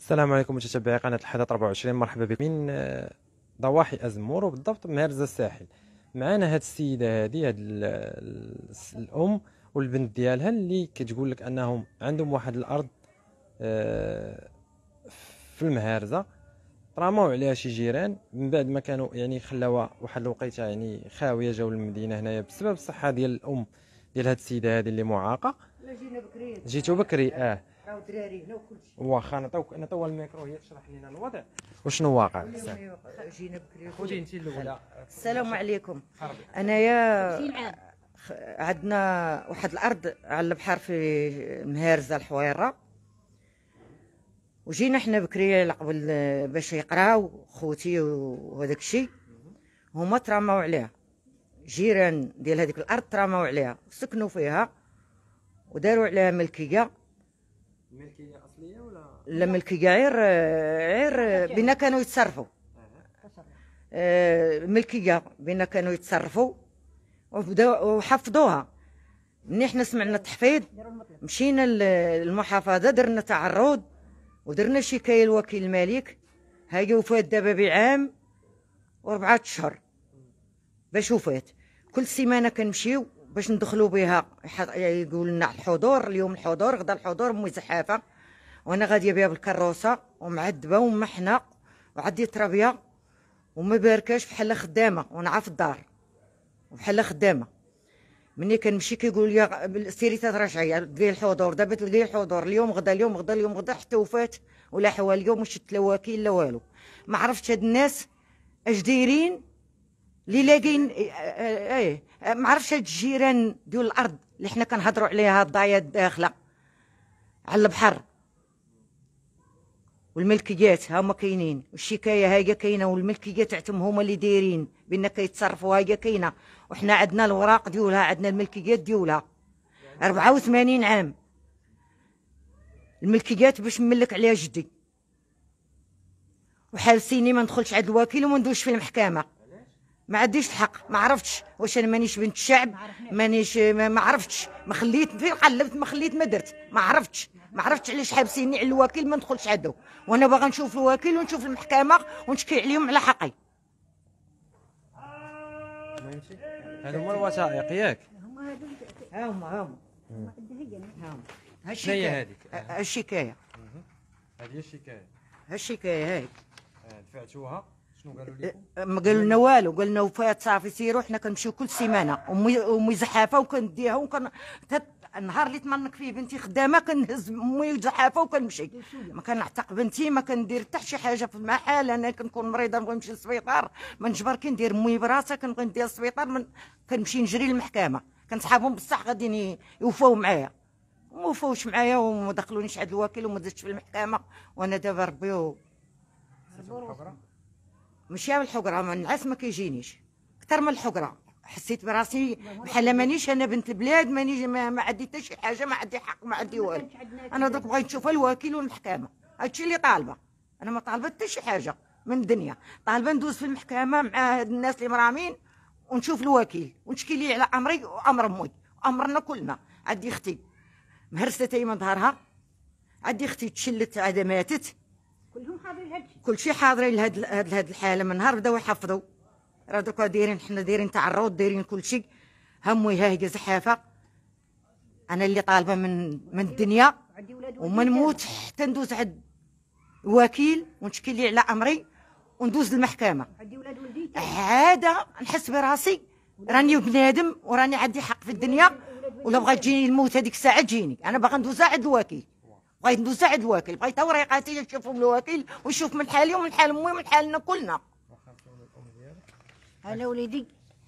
السلام عليكم متتبعي قناة الحدث 24 مرحبا بكم من آه، ضواحي أزمور وبالضبط مهرزة الساحل معنا هاد السيدة هادي هاد الأم والبنت ديالها اللي كتقول لك أنهم عندهم واحد الأرض آه، في المهارزة طراماو عليها شي جيران من بعد ما كانوا يعني خلاوها واحد الوقيته يعني خاويه جاو للمدينه هنايا بسبب الصحه ديال الام ديال هاد السيده هذه اللي معاقه لا جينا بكري جيتو بكري اه راه دراري هنا وكلشي واخا نعطيوك نعطيوها الميكرو هي تشرح لنا الوضع وشنو واقع جينا بكري خذي انت الاولى السلام عليكم انايا عندنا واحد الارض على البحر في مهارزه الحويره وجينا حنا بكري قبل باش يقراو خوتي وهذاك الشيء هما ترماو عليها جيران ديال هذيك الارض ترماو عليها سكنوا فيها وداروا عليها ملكيه ملكيه اصليه ولا لا ملكيه غير غير بينا كانوا يتصرفوا آه، ملكيه بينا كانوا يتصرفوا وحفظوها ملي حنا سمعنا التحفيظ مشينا للمحافظه درنا تعرض ودرنا شكايه لوكيل الملك هاي وفات دابا بعام وربعة اشهر باش وفات كل سيمانه كنمشيو باش ندخلوا بها يقول لنا الحضور اليوم الحضور غدا الحضور مي زحافه وانا غاديه بها بالكروسه ومعذبه ومحنه وعدي ترابيه وما باركاش بحال خدامه وانا عارف الدار وبحال خدامه ملي كنمشي كيقول لي سيري تترجعي تلقاي الحضور دابا تلقاي الحضور اليوم غدا اليوم غدا اليوم غدا حتى وفات ولا اليوم يوم لا تلواكي لا والو ما عرفتش هاد الناس اش دايرين اللي لاقين إيه،, إيه،, إيه،, ايه ما عرفش هاد الجيران ديال الارض اللي حنا كنهضروا عليها الضايع الداخله على البحر والملكيات هما كاينين والشكايه هاهي كاينه والملكيات تاعتهم هما اللي دايرين بان كيتصرفوا هاهي كاينه وحنا عندنا الوراق ديولها عندنا الملكيات ديولها 84 عام الملكيات باش نملك عليها جدي وحال سيني ما ندخلش عند الوكيل وما ندوش في المحكمه ما عنديش الحق ما عرفتش واش انا مانيش بنت الشعب مانيش ما عرفتش ما خليت قلبت ما خليت ما درت ما عرفتش ما عرفتش علاش حابسيني على الوكيل ما ندخلش عنده وانا باغا نشوف الوكيل ونشوف المحكمه ونشكي عليهم على حقي هادو هما الوثائق ياك ها هما ها هما ها هي هذيك الشكايه هذه الشكايه الشكايه هاي آه، دفعتوها قالوا ما قالوا لنا والو قال لنا وفات صافي سيروا حنا كنمشيو كل سيمانه امي امي زحافه وكنديها وكن النهار اللي تمنك فيه بنتي خدامه كنهز امي زحافه وكنمشي ما كنعتق بنتي ما كندير حتى شي حاجه في المحل انا كنكون مريضه نبغي نمشي للسبيطار ما نجبر كندير امي براسها كنبغي ندير للسبيطار من... كنمشي نجري للمحكمه كنصحابهم بصح غادي يوفوا معايا ما وفوش معايا وما دخلونيش عند الوكيل وما درتش في المحكمه وانا دابا ربي و... مشاو الحقره من العس ما كيجينيش اكثر من الحقره حسيت براسي بحال مانيش انا بنت البلاد ماني ما, عندي حتى شي حاجه ما عندي حق ما عندي والو انا درك بغيت نشوف الوكيل والمحكمه هادشي اللي طالبه انا ما طالبه حتى شي حاجه من الدنيا طالبه ندوز في المحكمه مع هاد الناس اللي مرامين ونشوف الوكيل ونشكي ليه على امري وامر امي وامرنا كلنا عندي اختي مهرسه تيما ظهرها عندي اختي تشلت عاد ماتت كلهم حاضرين لهاد كل شيء حاضرين لهاد هاد الحاله من نهار بداو يحفظوا راه دوكا دايرين حنا دايرين تعرض دايرين كل شيء همي ها هي زحافه انا اللي طالبه من من الدنيا وما نموت حتى ندوز عند وكيل ونشكي لي على امري وندوز للمحكمه عاده نحس براسي راني بنادم وراني عندي حق في الدنيا ولا بغات تجيني الموت هذيك الساعه تجيني انا باغا ندوز عند الوكيل بغيت نساعد الوكيل بغيت وريقاتي نشوفهم الوكيل ونشوف من حالي ومن حال امي ومن حالنا كلنا انا وليدي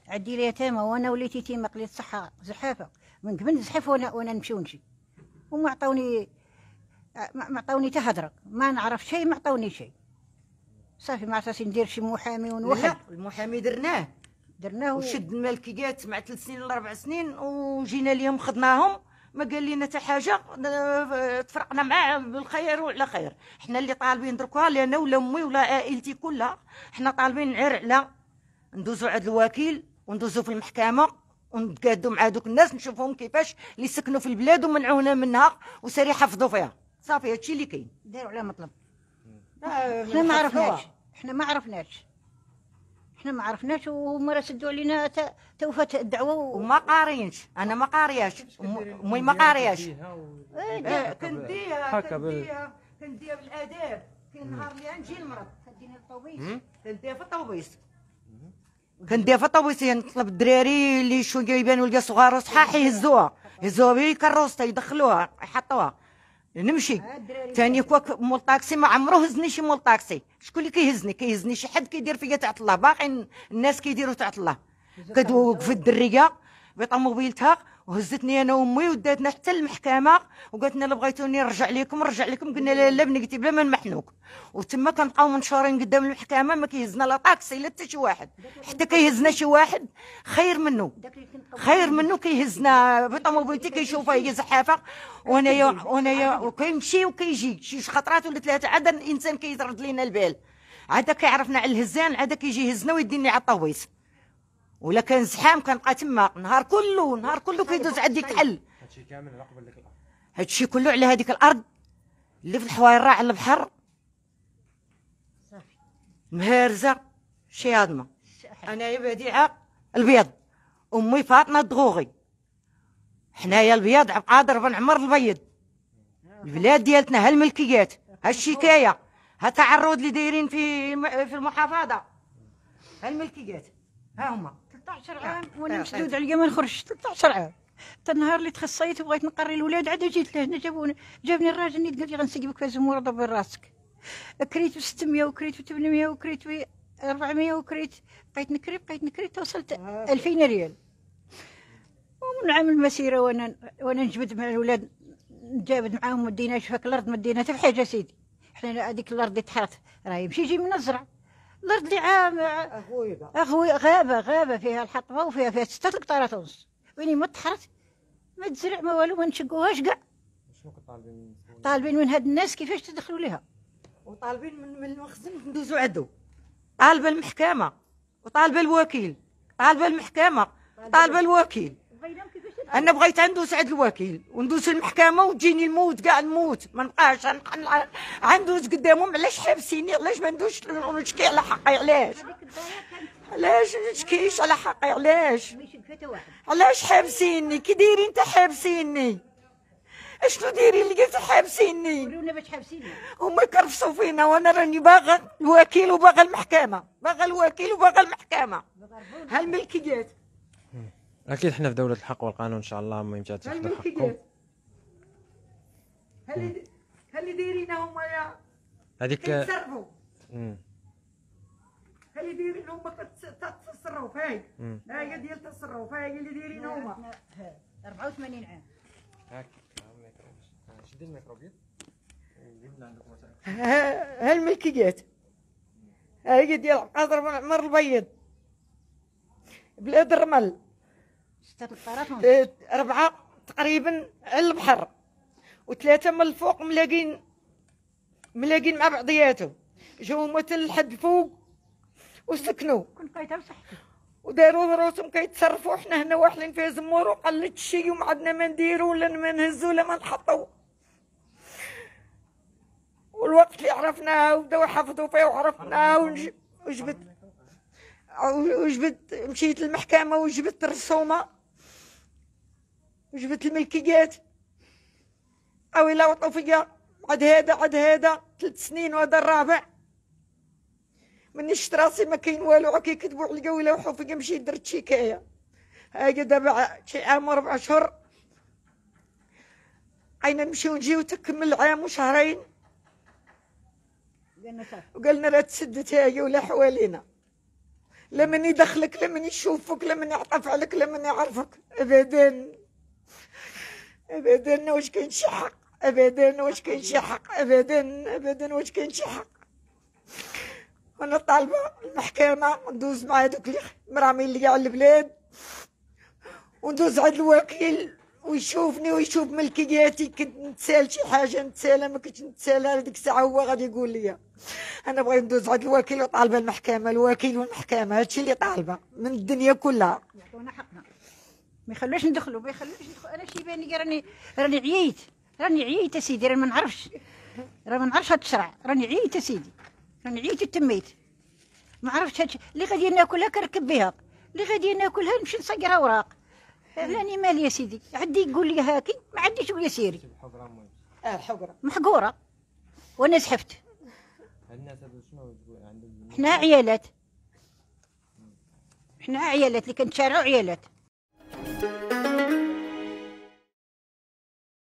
عندي اليتامى وانا وليت يتيمه قليت الصحه زحافه من قبل نزحف وانا وانا نمشي ونجي وما عطوني ما عطوني حتى هضره ما نعرف شيء ما عطوني شيء صافي ما عرفتش ندير شي محامي ونوحد لا المحامي درناه درناه وشد الملكيات مع ثلاث سنين ولا اربع سنين وجينا ليهم خدناهم ما قال لنا حتى حاجه آه، تفرقنا معاه بالخير وعلى خير حنا اللي طالبين دركا لان انا ولا امي ولا عائلتي كلها حنا طالبين غير على ندوزو عند الوكيل وندوزو في المحكمه ونتقادوا مع دوك الناس نشوفهم كيفاش اللي سكنوا في البلاد ومنعونا منها وسري حفظوا فيها صافي هادشي اللي كاين داروا على مطلب آه، حنا ما عرفناش حنا ما عرفناش احنا ما عرفناش ومرة سدوا علينا توفة الدعوة وما قارينش انا ما قارياش امي ما قارياش كنديها إيه، إيه، كنديها كنديها بالاداب كل نهار اللي نجي المرض كنديها الطوبيس كنديها في الطوبيس كنديها في الطوبيس نطلب الدراري اللي شويه يبانوا لقى صغار وصحاح يهزوها يهزوها بكروسته يدخلوها يحطوها نمشي تاني كوك مول طاكسي ما عمره هزني شي مول طاكسي شكون اللي كيهزني كيهزني شي حد كيدير فيا تحت الله باقي الناس كيديروا تحت الله في الدريه بطوموبيلتها وهزتني انا وامي وداتنا حتى المحكمه وقالت لنا بغيتوني نرجع لكم نرجع لكم قلنا لا لا بنقتي بلا ما نمحنوك وتما كنبقاو منشورين قدام المحكمه ما كيهزنا لا طاكسي لا حتى شي واحد حتى كيهزنا شي واحد خير منه خير منه كيهزنا بطوموبيلتي كيشوفها هي زحافه وانايا وانايا وكيمشي وكيجي شي خطرات ولا ثلاثه عاد الانسان كيرد لينا البال عاد كيعرفنا على الهزان عاد كيجي يهزنا ويديني على الطويس ولا كان زحام كنبقى تما نهار كله نهار كله كيدوز عندي ديك الحل هادشي كامل على قبل ديك الارض هادشي كله على هذيك الارض اللي في الحوايره على البحر مهارزه شي هضمه انايا بديعه البيض امي فاطمه الدغوغي حنايا البيض عبد القادر بن عمر البيض البلاد ديالتنا ها الملكيات ها الشكايه ها التعرض اللي دايرين في في المحافظه ها الملكيات ها هما 13 عام وانا مسدود عليا ما نخرجش 13 عام حتى النهار اللي تخصيت وبغيت نقري الولاد عاد جيت لهنا جابوني جابني الراجل اللي قال لي غنسقبك في الزمور ضرب راسك كريت 600 وكريت 800 وكريت 400 وكريت بقيت نكري بقيت نكري توصلت 2000 ريال ومن عام المسيره وانا وانا نجبد مع الاولاد نجابد معاهم ما ديناش فيك الارض ما حتى في حاجه سيدي حنا هذيك الارض اللي تحرت راهي ماشي يجي من الزرع الارض اللي عام اخويا غابه غابه فيها الحطبه وفيها فيها ستة القطارات ونص وين ما تحرت ما تزرع ما والو ما نشقوهاش كاع طالبين من هاد الناس كيفاش تدخلوا ليها وطالبين من من المخزن ندوزو عدو طالبه المحكمه وطالبه الوكيل طالبه المحكمه طالبه الوكيل انا بغيت ندوز عند الوكيل وندوز المحكمه وتجيني الموت كاع الموت ما نبقاش غندوز قدامهم علاش حابسيني علاش ما ندوش نشكي على حقي علاش علاش ما نشكيش على حقي علاش علاش حابسيني كي دايرين انت حابسيني اشنو دايرين اللي قلت حابسيني قولوا لنا باش حابسيني هما يكرفصوا فينا وانا راني باغا الوكيل وباغا المحكمه باغا الوكيل وباغا المحكمه هالملكيات اكيد احنا في دوله الحق والقانون ان شاء الله ما يمشي تاخذوا حقكم هل هل دايرين هما يا هذيك كيتسرقوا هل دايرين هما كتصرف هاي ها هي ديال التصرف هاي اللي دايرين هما 84 عام هاك شدي الميكرو بيض ها الملكيات ها هي ديال قدر معمر البيض بلاد الرمل شتا إيه، تقريبا على البحر وثلاثه من الفوق ملاقين ملاقين مع بعضياتهم جاو مثل لحد الفوق وسكنوا كنت قايتها وصحتي وداروا روسهم كيتصرفوا حنا هنا واحلين فيها زمور وقلت شي وما عندنا ما نديروا ولا ما نهزوا ولا ما نحطوا والوقت اللي عرفناه وبداو يحافظوا فيه وعرفناه وجبت وجبت مشيت للمحكمه وجبت الرسومه وجبت الملكيات أويلا وطلو فيا عاد هذا عاد هذا ثلاث سنين وهذا الرابع مني شفت راسي ما كاين والو عا كيكذبوا عليا ولا فيا مشيت درت شكاية هاكا دابا شي عام وربع شهر اين نمشيو نجيو تكمل عام وشهرين وقالنا لا تسدت هي ولا حوالينا لا مني يدخلك لا مني يشوفك لا مني يعطف عليك لا مني يعرفك ابدا ابدا واش كاين شي حق ابدا واش كاين شي حق ابدا ابدا واش كاين شي حق انا طالبه المحكمه ندوز مع هذوك اللي مرامين ليا على البلاد وندوز عند الوكيل ويشوفني ويشوف ملكياتي كنت نتسال شي حاجه نتسالا ما كنتش نتسالا هذيك الساعه هو غادي يقول لي انا بغيت ندوز عند الوكيل وطالبه المحكمه الوكيل والمحكمه هادشي اللي طالبه من الدنيا كلها يعطونا حقنا ما يخلوش ندخلوا ما يخلوش ندخلوا انا شي باني لي راني راني عييت راني عييت اسيدي راني ما نعرفش راني ما نعرفش هاد الشرع راني عييت اسيدي راني عييت وتميت ما عرفتش هادشي اللي غادي ناكلها كنركب بها اللي غادي ناكلها نمشي نصقرها اوراق راني مالي يا سيدي عندي يقول لي هاكي ما عنديش ويا سيري الحقره آه، محقوره وانا زحفت حنا عيالات حنا عيالات اللي كنتشارعوا عيالات Thank you.